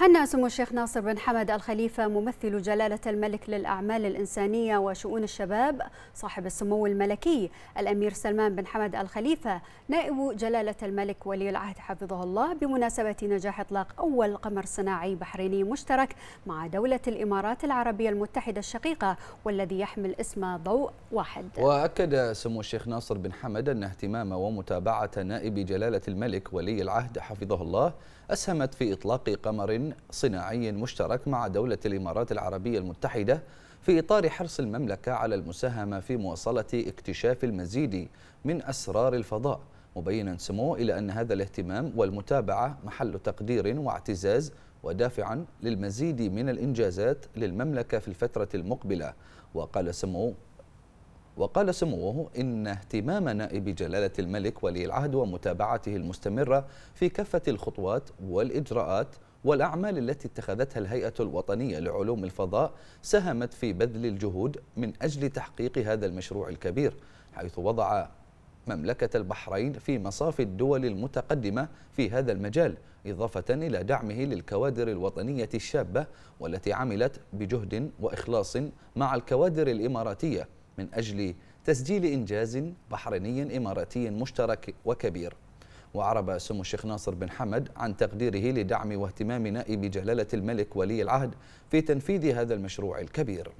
هنأ سمو الشيخ ناصر بن حمد الخليفة ممثل جلالة الملك للأعمال الإنسانية وشؤون الشباب صاحب السمو الملكي الأمير سلمان بن حمد الخليفة نائب جلالة الملك ولي العهد حفظه الله بمناسبة نجاح إطلاق أول قمر صناعي بحريني مشترك مع دولة الإمارات العربية المتحدة الشقيقة والذي يحمل اسم ضوء واحد وأكد سمو الشيخ ناصر بن حمد أن اهتمام ومتابعة نائب جلالة الملك ولي العهد حفظه الله أسهمت في إطلاق قمر صناعي مشترك مع دولة الإمارات العربية المتحدة في إطار حرص المملكة على المساهمة في مواصلة اكتشاف المزيد من أسرار الفضاء مبينا سموه إلى أن هذا الاهتمام والمتابعة محل تقدير واعتزاز ودافعا للمزيد من الإنجازات للمملكة في الفترة المقبلة وقال سمو وقال سموه إن اهتمام نائب جلالة الملك ولي العهد ومتابعته المستمرة في كافة الخطوات والإجراءات والأعمال التي اتخذتها الهيئة الوطنية لعلوم الفضاء ساهمت في بذل الجهود من أجل تحقيق هذا المشروع الكبير حيث وضع مملكة البحرين في مصاف الدول المتقدمة في هذا المجال إضافة إلى دعمه للكوادر الوطنية الشابة والتي عملت بجهد وإخلاص مع الكوادر الإماراتية من أجل تسجيل إنجاز بحريني إماراتي مشترك وكبير وأعرب سمو الشيخ ناصر بن حمد عن تقديره لدعم واهتمام نائب جلالة الملك ولي العهد في تنفيذ هذا المشروع الكبير